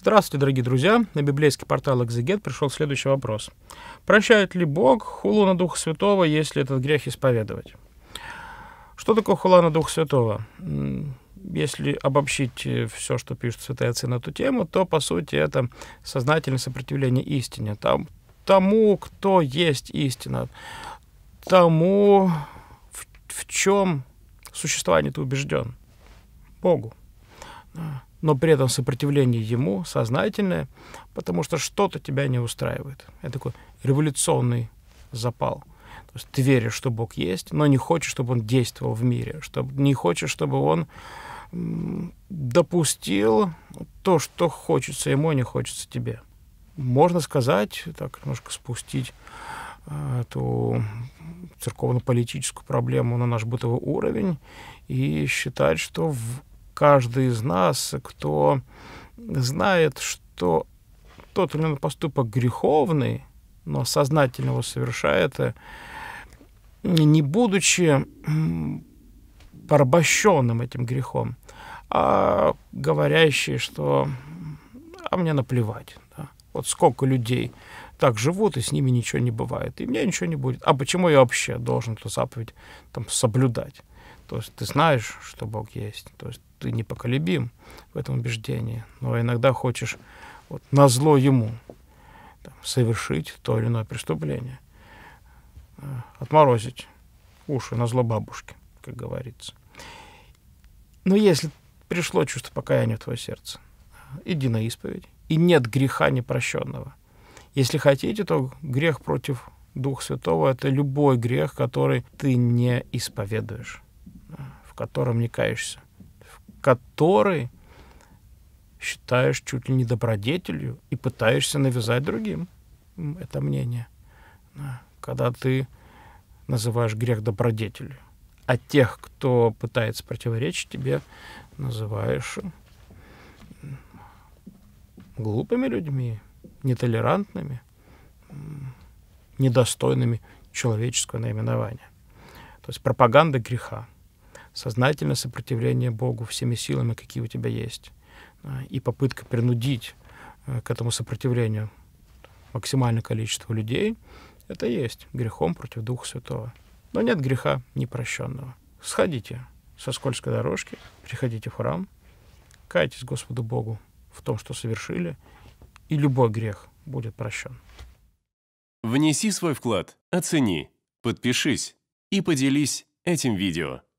Здравствуйте, дорогие друзья! На библейский портал «Экзегет» пришел следующий вопрос. Прощает ли Бог хулу на Духа Святого, если этот грех исповедовать? Что такое хула на Духа Святого? Если обобщить э, все, что пишут святые отцы на эту тему, то, по сути, это сознательное сопротивление истине. Там, тому, кто есть истина, тому, в, в чем существование ты убежден. Богу но при этом сопротивление ему сознательное, потому что что-то тебя не устраивает. Это такой революционный запал. То есть ты веришь, что Бог есть, но не хочешь, чтобы Он действовал в мире, чтобы, не хочешь, чтобы Он допустил то, что хочется ему, а не хочется тебе. Можно сказать, так немножко спустить а, эту церковно-политическую проблему на наш бытовой уровень и считать, что в каждый из нас, кто знает, что тот или иной поступок греховный, но сознательно его совершает, э, не будучи порабощенным этим грехом, а говорящий, что «а мне наплевать». Да? Вот сколько людей так живут, и с ними ничего не бывает. И мне ничего не будет. А почему я вообще должен эту заповедь там, соблюдать? То есть ты знаешь, что Бог есть, то есть ты непоколебим в этом убеждении, но иногда хочешь вот, на зло ему там, совершить то или иное преступление, э, отморозить уши на зло бабушке, как говорится. Но если пришло чувство покаяния в твое сердце, э, иди на исповедь, и нет греха непрощенного. Если хотите, то грех против Духа Святого — это любой грех, который ты не исповедуешь в котором не каешься, в который считаешь чуть ли не добродетелью и пытаешься навязать другим это мнение. Когда ты называешь грех добродетелью, а тех, кто пытается противоречить тебе, называешь глупыми людьми, нетолерантными, недостойными человеческого наименования. То есть пропаганда греха сознательное сопротивление Богу всеми силами, какие у тебя есть, а, и попытка принудить э, к этому сопротивлению максимальное количество людей, это есть грехом против Духа Святого. Но нет греха непрощенного. Сходите со скользкой дорожки, приходите в храм, кайтесь Господу Богу в том, что совершили, и любой грех будет прощен. Внеси свой вклад, оцени, подпишись и поделись этим видео.